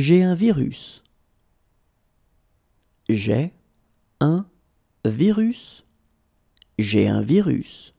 J'ai un virus. J'ai un virus. J'ai un virus.